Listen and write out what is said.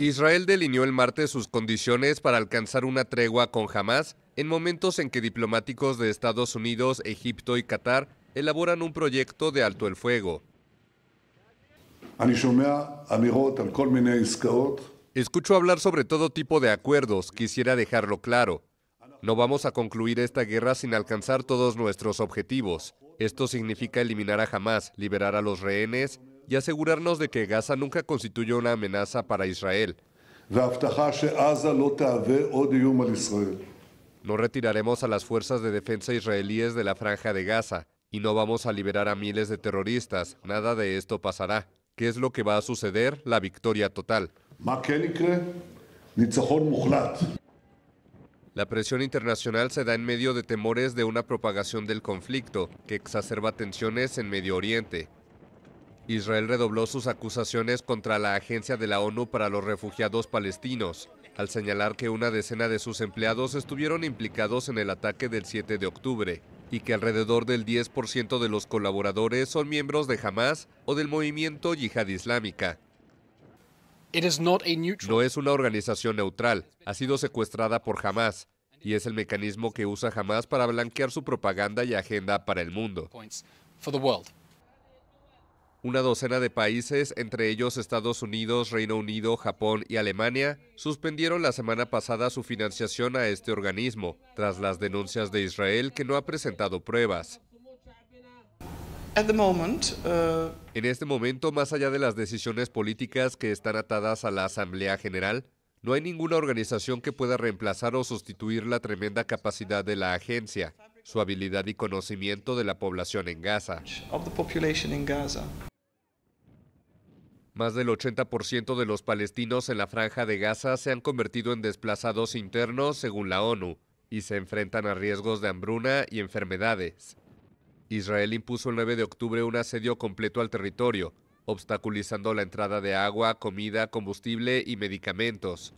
Israel delineó el martes sus condiciones para alcanzar una tregua con Hamas en momentos en que diplomáticos de Estados Unidos, Egipto y Qatar elaboran un proyecto de alto el fuego. Escucho hablar sobre todo tipo de acuerdos, quisiera dejarlo claro. No vamos a concluir esta guerra sin alcanzar todos nuestros objetivos. Esto significa eliminar a Hamas, liberar a los rehenes, y asegurarnos de que Gaza nunca constituyó una amenaza para Israel. No retiraremos a las fuerzas de defensa israelíes de la franja de Gaza y no vamos a liberar a miles de terroristas. Nada de esto pasará. ¿Qué es lo que va a suceder? La victoria total. La presión internacional se da en medio de temores de una propagación del conflicto que exacerba tensiones en Medio Oriente, Israel redobló sus acusaciones contra la Agencia de la ONU para los Refugiados Palestinos, al señalar que una decena de sus empleados estuvieron implicados en el ataque del 7 de octubre y que alrededor del 10% de los colaboradores son miembros de Hamas o del movimiento Yihad Islámica. No es una organización neutral, ha sido secuestrada por Hamas y es el mecanismo que usa Hamas para blanquear su propaganda y agenda para el mundo. Una docena de países, entre ellos Estados Unidos, Reino Unido, Japón y Alemania, suspendieron la semana pasada su financiación a este organismo, tras las denuncias de Israel que no ha presentado pruebas. Uh, en este momento, más allá de las decisiones políticas que están atadas a la Asamblea General, no hay ninguna organización que pueda reemplazar o sustituir la tremenda capacidad de la agencia, su habilidad y conocimiento de la población en Gaza. Más del 80% de los palestinos en la franja de Gaza se han convertido en desplazados internos, según la ONU, y se enfrentan a riesgos de hambruna y enfermedades. Israel impuso el 9 de octubre un asedio completo al territorio, obstaculizando la entrada de agua, comida, combustible y medicamentos.